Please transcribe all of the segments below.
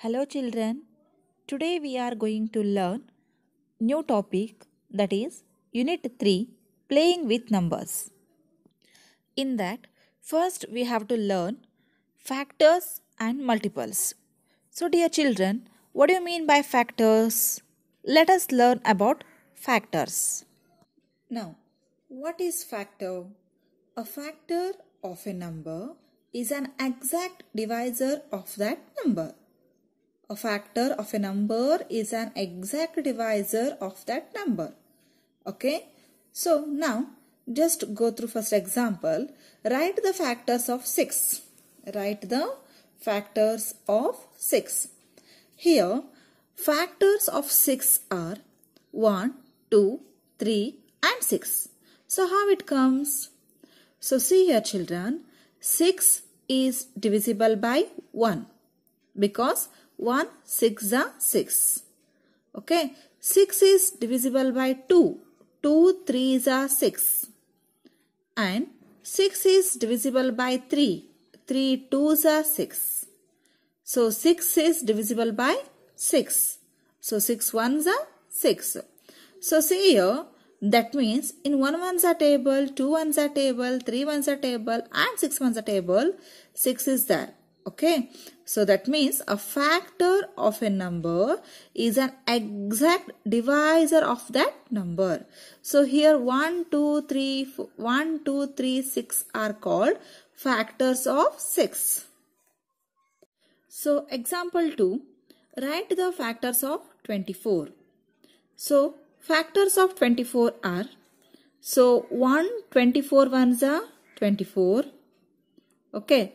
Hello children. Today we are going to learn new topic that is unit 3 playing with numbers. In that first we have to learn factors and multiples. So dear children, what do you mean by factors? Let us learn about factors. Now, what is factor? A factor of a number is an exact divisor of that number. A factor of a number is an exact divisor of that number. Okay. So now just go through first example. Write the factors of 6. Write the factors of 6. Here factors of 6 are 1, 2, 3 and 6. So how it comes? So see here children, 6 is divisible by 1 because 1 6 are 6. Okay. 6 is divisible by 2. 2 3s are 6. And 6 is divisible by 3. 3 2s are 6. So 6 is divisible by 6. So 6 1s are 6. So see here that means in 1 ones are table, 2 ones are table, 3 ones are table and 6 ones are table. 6 is there. Okay, so that means a factor of a number is an exact divisor of that number. So here 1, 2, 3, 4, 1, 2, 3, 6 are called factors of 6. So example 2, write the factors of 24. So factors of 24 are, so 1, 24 ones are 24. Okay,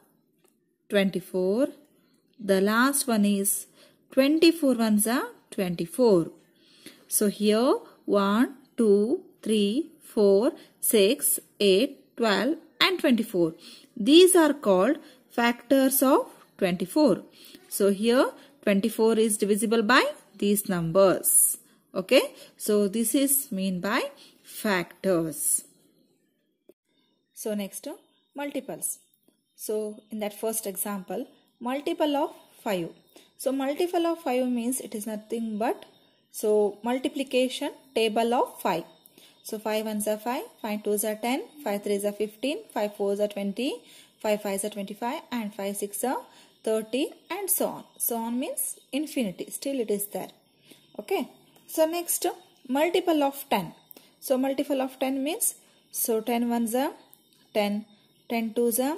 24. The last one is 24 ones are 24. So here 1, 2, 3, 4, 6, 8, 12 and 24. These are called factors of 24. So here 24 is divisible by these numbers. Okay. So this is mean by factors. So next multiples. So in that first example, multiple of 5. So multiple of 5 means it is nothing but so multiplication table of 5. So 5 ones are 5, 5 twos are 10, 5 threes are 15, 5 fours are 20, 5 fives are 25 and 5 six are 30 and so on. So on means infinity. Still it is there. Okay. So next multiple of 10. So multiple of 10 means so 10 ones are 10, 10 twos are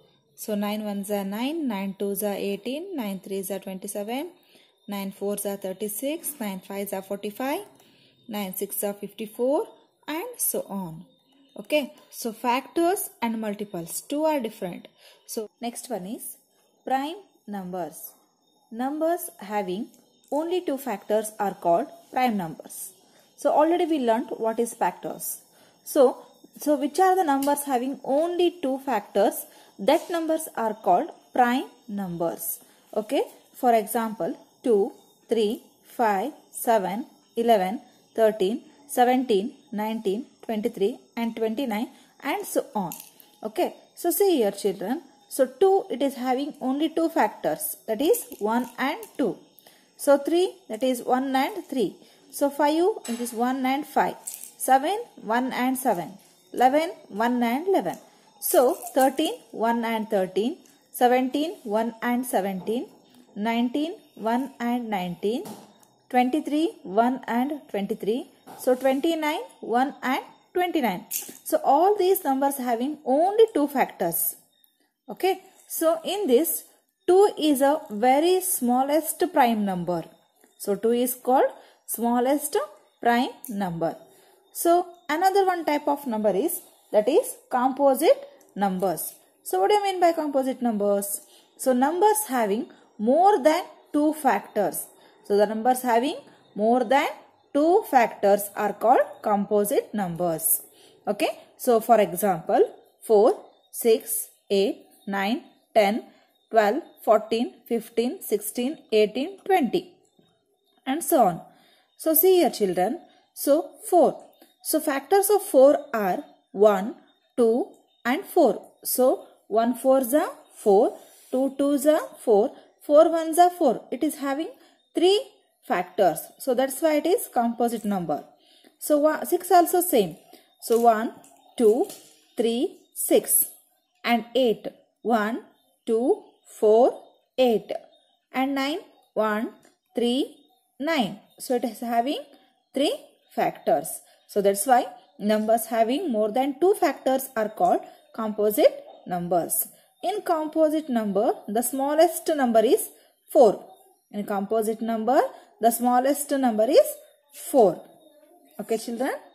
So 9 ones are 9, 9 twos are 18, 9 threes are 27, 9 fours are 36, 9 fives are 45, 9 sixes are 54 and so on. Okay. So factors and multiples two are different. So next one is prime numbers. Numbers having only two factors are called prime numbers. So already we learnt what is factors. So, so which are the numbers having only two factors that numbers are called prime numbers. Okay. For example, 2, 3, 5, 7, 11, 13, 17, 19, 23 and 29 and so on. Okay. So see here children. So 2 it is having only 2 factors that is 1 and 2. So 3 that is 1 and 3. So 5 it is 1 and 5. 7 1 and 7. 11 1 and 11. So 13, 1 and 13, 17, 1 and 17, 19, 1 and 19, 23, 1 and 23. So 29, 1 and 29. So all these numbers having only two factors. Okay. So in this 2 is a very smallest prime number. So 2 is called smallest prime number. So another one type of number is that is composite numbers. So what do you mean by composite numbers? So numbers having more than two factors. So the numbers having more than two factors are called composite numbers. Okay. So for example 4, 6, 8, 9, 10, 12, 14, 15, 16, 18, 20 and so on. So see here children. So 4. So factors of 4 are 1, 2 and 4. So 1 4 is 4, 2 2 is 4, 4 1 is 4. It is having 3 factors. So that's why it is composite number. So 6 also same. So 1, 2, 3, 6 and 8. 1, 2, 4, 8 and 9, 1, 3, 9. So it is having 3 factors. So that's why Numbers having more than two factors are called composite numbers. In composite number, the smallest number is 4. In composite number, the smallest number is 4. Okay children?